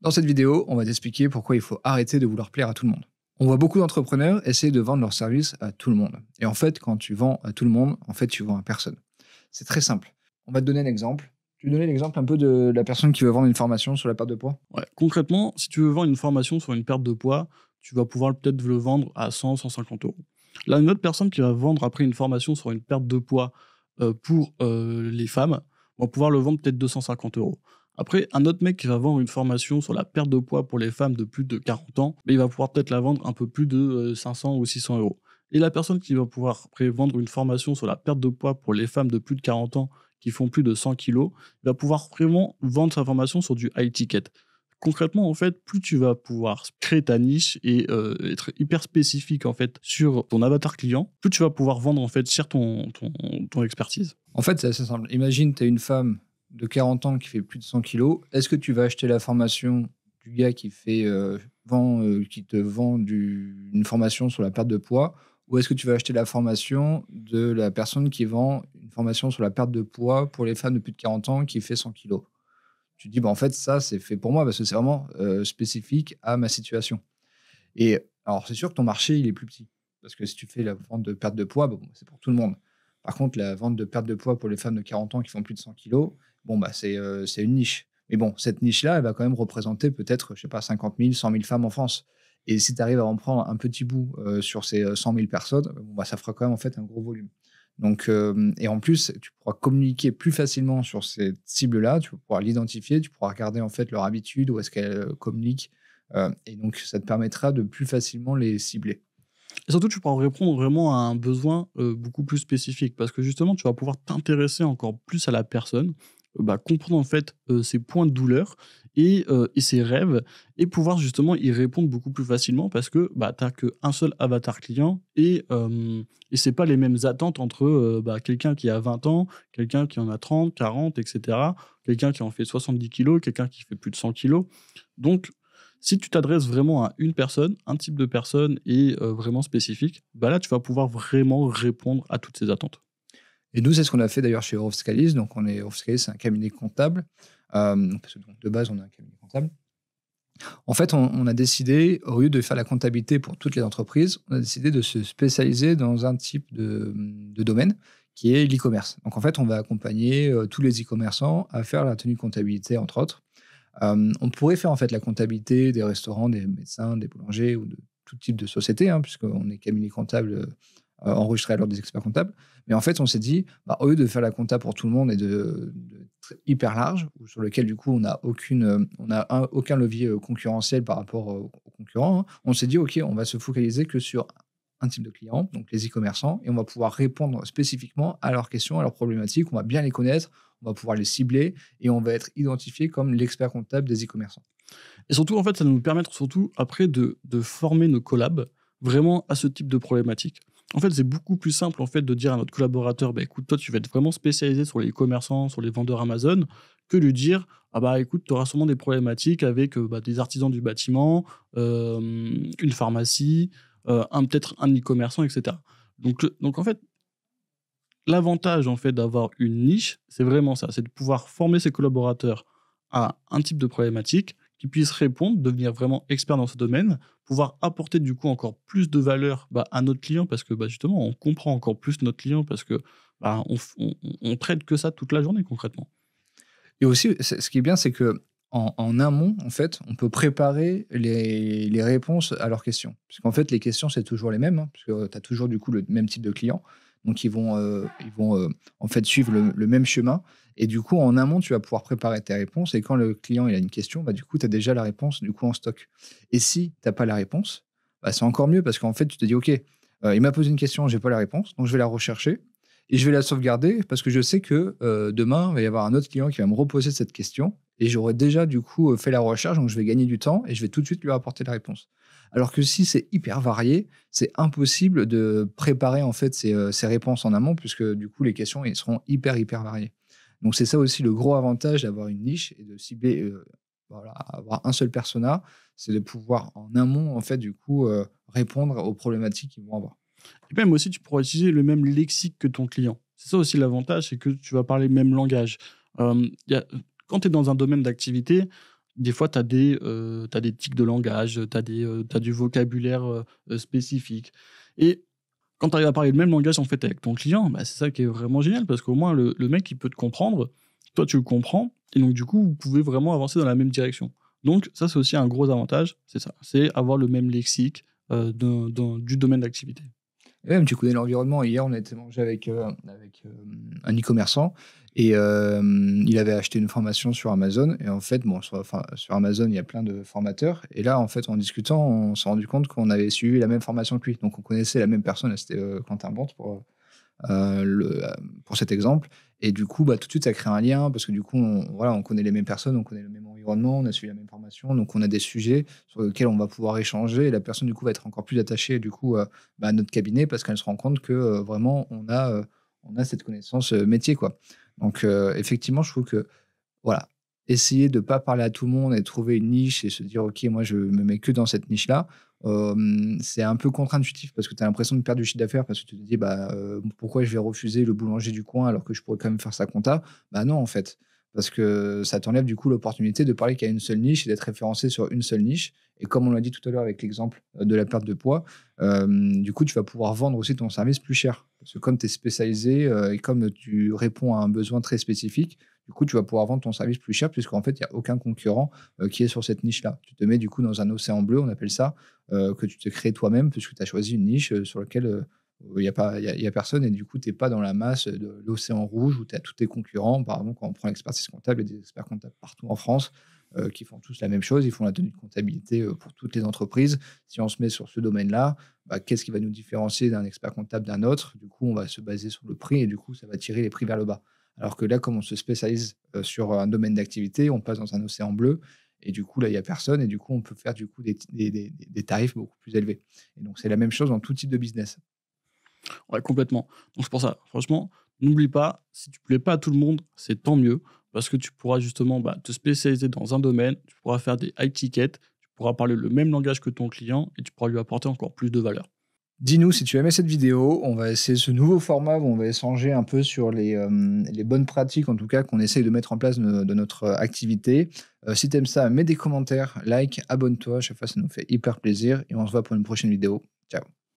Dans cette vidéo, on va t'expliquer pourquoi il faut arrêter de vouloir plaire à tout le monde. On voit beaucoup d'entrepreneurs essayer de vendre leurs services à tout le monde. Et en fait, quand tu vends à tout le monde, en fait, tu vends à personne. C'est très simple. On va te donner un exemple. Tu veux donner l'exemple un peu de la personne qui veut vendre une formation sur la perte de poids ouais. Concrètement, si tu veux vendre une formation sur une perte de poids, tu vas pouvoir peut-être le vendre à 100, 150 euros. Là, une autre personne qui va vendre après une formation sur une perte de poids euh, pour euh, les femmes, va pouvoir le vendre peut-être 250 euros. Après, un autre mec qui va vendre une formation sur la perte de poids pour les femmes de plus de 40 ans, mais il va pouvoir peut-être la vendre un peu plus de 500 euh, ou 600 euros. Et la personne qui va pouvoir vendre une formation sur la perte de poids pour les femmes de plus de 40 ans qui font plus de 100 kilos, il va pouvoir vraiment vendre sa formation sur du high ticket. Concrètement, en fait, plus tu vas pouvoir créer ta niche et euh, être hyper spécifique en fait sur ton avatar client, plus tu vas pouvoir vendre en fait cher ton, ton, ton expertise. En fait, c'est assez simple. Imagine, tu es une femme de 40 ans qui fait plus de 100 kilos, est-ce que tu vas acheter la formation du gars qui, fait, euh, vend, euh, qui te vend du, une formation sur la perte de poids ou est-ce que tu vas acheter la formation de la personne qui vend une formation sur la perte de poids pour les femmes de plus de 40 ans qui fait 100 kilos Tu dis, bah, en fait, ça, c'est fait pour moi parce que c'est vraiment euh, spécifique à ma situation. Et alors, c'est sûr que ton marché, il est plus petit. Parce que si tu fais la vente de perte de poids, bon, c'est pour tout le monde. Par contre, la vente de perte de poids pour les femmes de 40 ans qui font plus de 100 kilos, bon, bah, euh, c'est une niche. Mais bon, cette niche-là, elle va quand même représenter peut-être, je sais pas, 50 000, 100 000 femmes en France. Et si tu arrives à en prendre un petit bout euh, sur ces 100 euh, 000 personnes, bah, ça fera quand même en fait un gros volume. Donc, et en plus, tu pourras communiquer plus facilement sur ces cibles là tu pourras l'identifier, tu pourras regarder en fait leur habitude, où est-ce qu'elles communiquent, et donc ça te permettra de plus facilement les cibler. Et surtout, tu pourras répondre vraiment à un besoin beaucoup plus spécifique, parce que justement, tu vas pouvoir t'intéresser encore plus à la personne, bah, comprendre en fait euh, ses points de douleur euh, et, ses rêves et pouvoir justement y répondre beaucoup plus facilement parce que bah, tu n'as qu'un seul avatar client et, euh, et ce n'est pas les mêmes attentes entre bah, quelqu'un qui a 20 ans, quelqu'un qui en a 30, 40, etc., quelqu'un qui en fait 70 kilos, quelqu'un qui fait plus de 100 kilos. Donc, si tu t'adresses vraiment à une personne, un type de personne et vraiment spécifique, bah là, tu vas pouvoir vraiment répondre à toutes ces attentes. Et nous, c'est ce qu'on a fait d'ailleurs chez Eurofiscalis. Donc, on est c'est un cabinet comptable. Euh, de base, on est un cabinet comptable. En fait, on, a décidé, au lieu de faire la comptabilité pour toutes les entreprises, on a décidé de se spécialiser dans un type de, domaine qui est l'e-commerce. Donc, en fait, on va accompagner euh, tous les e-commerçants à faire la tenue comptabilité, entre autres. Euh, on pourrait faire en fait la comptabilité des restaurants, des médecins, des boulangers ou de tout type de société, hein, puisqu'on est cabinet comptable euh, enregistré à l'ordre des experts comptables. Mais en fait, on s'est dit, bah, au lieu de faire la compta pour tout le monde et de, hyper large, sur lequel du coup on n'a aucune, euh, on a aucun levier euh, concurrentiel par rapport euh, aux concurrents, hein, on s'est dit, ok, on va se focaliser que sur un type de client, donc les e-commerçants, et on va pouvoir répondre spécifiquement à leurs questions, à leurs problématiques, on va bien les connaître, on va pouvoir les cibler et on va être identifié comme l'expert comptable des e-commerçants. Et surtout, en fait, ça nous permettre surtout après de, de former nos collabs vraiment à ce type de problématique. En fait, c'est beaucoup plus simple en fait de dire à notre collaborateur, ben écoute, toi, tu vas être vraiment spécialisé sur les commerçants, sur les vendeurs Amazon, que lui dire, ah bah écoute, tu auras sûrement des problématiques avec euh, bah, des artisans du bâtiment, euh, une pharmacie, euh, un peut-être un e-commerçant, etc. Donc, donc en fait, l'avantage en fait d'avoir une niche, c'est vraiment ça, c'est de pouvoir former ses collaborateurs à un type de problématique qui puissent répondre, devenir vraiment expert dans ce domaine, pouvoir apporter du coup encore plus de valeur bah, à notre client parce que bah, justement on comprend encore plus notre client parce que bah, on, traite que ça toute la journée concrètement. Et aussi, ce qui est bien, c'est que en, amont, en fait, on peut préparer les, réponses à leurs questions. Parce qu'en fait, les questions, c'est toujours les mêmes, hein, parce que tu as toujours du coup le même type de client. Donc, ils vont, euh, ils vont euh, en fait suivre le, même chemin. Et du coup, en amont, tu vas pouvoir préparer tes réponses. Et quand le client il a une question, bah, du coup, tu as déjà la réponse du coup en stock. Et si tu n'as pas la réponse, bah, c'est encore mieux parce qu'en fait, tu te dis, OK, euh, il m'a posé une question, j'ai pas la réponse, donc je vais la rechercher et je vais la sauvegarder parce que je sais que demain, il va y avoir un autre client qui va me reposer cette question et j'aurai déjà du coup fait la recherche, donc je vais gagner du temps et je vais tout de suite lui apporter la réponse. Alors que si c'est hyper varié, c'est impossible de préparer en fait ces, euh, réponses en amont, puisque du coup les questions seront hyper hyper variées. Donc c'est ça aussi le gros avantage d'avoir une niche et de cibler, euh, avoir un seul persona, c'est de pouvoir en amont en fait du coup euh, répondre aux problématiques qu'ils vont avoir. Et ben, même aussi tu pourras utiliser le même lexique que ton client. C'est ça aussi l'avantage, c'est que tu vas parler le même langage. quand tu es dans un domaine d'activité, des fois, tu as, euh, des tics de langage, tu as, euh, du vocabulaire euh, spécifique. Et quand tu arrives à parler le même langage en fait avec ton client, bah, c'est ça qui est vraiment génial parce qu'au moins le, mec il peut te comprendre, toi tu le comprends, et donc du coup vous pouvez vraiment avancer dans la même direction. Donc ça c'est aussi un gros avantage, c'est ça, c'est avoir le même lexique du domaine d'activité. Et même, tu connais l'environnement. Hier, on a été manger avec, euh, avec euh, un e-commerçant et euh, il avait acheté une formation sur Amazon. Et en fait, bon, sur, sur, Amazon, il y a plein de formateurs. Et là, en fait, en discutant, on s'est rendu compte qu'on avait suivi la même formation que lui. Donc, on connaissait la même personne. C'était Quentin Bante pour, le, pour cet exemple. Et du coup, bah, tout de suite, ça crée un lien parce que du coup, on, voilà, on connaît les mêmes personnes, on connaît le même on a suivi la même formation, donc on a des sujets sur lesquels on va pouvoir échanger. Et la personne, du coup, va être encore plus attachée, du coup, euh, bah, à, notre cabinet parce qu'elle se rend compte que euh, vraiment, on a, euh, on a cette connaissance métier, quoi. Donc, effectivement, je trouve que, voilà, essayer de ne pas parler à tout le monde et trouver une niche et se dire, OK, moi, je me mets que dans cette niche-là, c'est un peu contre-intuitif parce que tu as l'impression de perdre du chiffre d'affaires parce que tu te dis bah, pourquoi je vais refuser le boulanger du coin alors que je pourrais quand même faire sa compta Bah non, en fait parce que ça t'enlève du coup l'opportunité de parler qu'il y a une seule niche et d'être référencé sur une seule niche. Et comme on l'a dit tout à l'heure avec l'exemple euh, de la perte de poids, euh, du coup, tu vas pouvoir vendre aussi ton service plus cher. Parce que comme tu es spécialisé euh, et comme tu réponds à un besoin très spécifique, du coup, tu vas pouvoir vendre ton service plus cher puisqu'en fait, il n'y a aucun concurrent qui est sur cette niche-là. Tu te mets du coup dans un océan bleu, on appelle ça, que tu te crées toi-même puisque tu as choisi une niche sur laquelle il n'y a, y a personne et du coup, tu n'es pas dans la masse de l'océan rouge où tu as tous tes concurrents. Par exemple, quand on prend l'expertise comptable, il y a des experts comptables partout en France euh, qui font tous la même chose. Ils font la tenue de comptabilité euh, pour toutes les entreprises. Si on se met sur ce domaine-là, bah, qu'est-ce qui va nous différencier d'un expert comptable d'un autre Du coup, on va se baser sur le prix et du coup, ça va tirer les prix vers le bas. Alors que là, comme on se spécialise euh, sur un domaine d'activité, on passe dans un océan bleu et du coup, là, il n'y a personne. Et du coup, on peut faire du coup des, des, des tarifs beaucoup plus élevés. Et donc, c'est la même chose dans tout type de business. Ouais, complètement. Donc c'est pour ça, franchement, n'oublie pas, si tu plais pas à tout le monde, c'est tant mieux, parce que tu pourras justement bah, te spécialiser dans un domaine, tu pourras faire des high tickets, tu pourras parler le même langage que ton client et tu pourras lui apporter encore plus de valeur. Dis-nous si tu aimais cette vidéo. On va essayer ce nouveau format où on va échanger un peu sur les, euh, bonnes pratiques, en tout cas, qu'on essaye de mettre en place de, notre activité. Euh, si tu aimes ça, mets des commentaires, like, abonne-toi. Chaque fois, ça nous fait hyper plaisir. Et on se voit pour une prochaine vidéo. Ciao.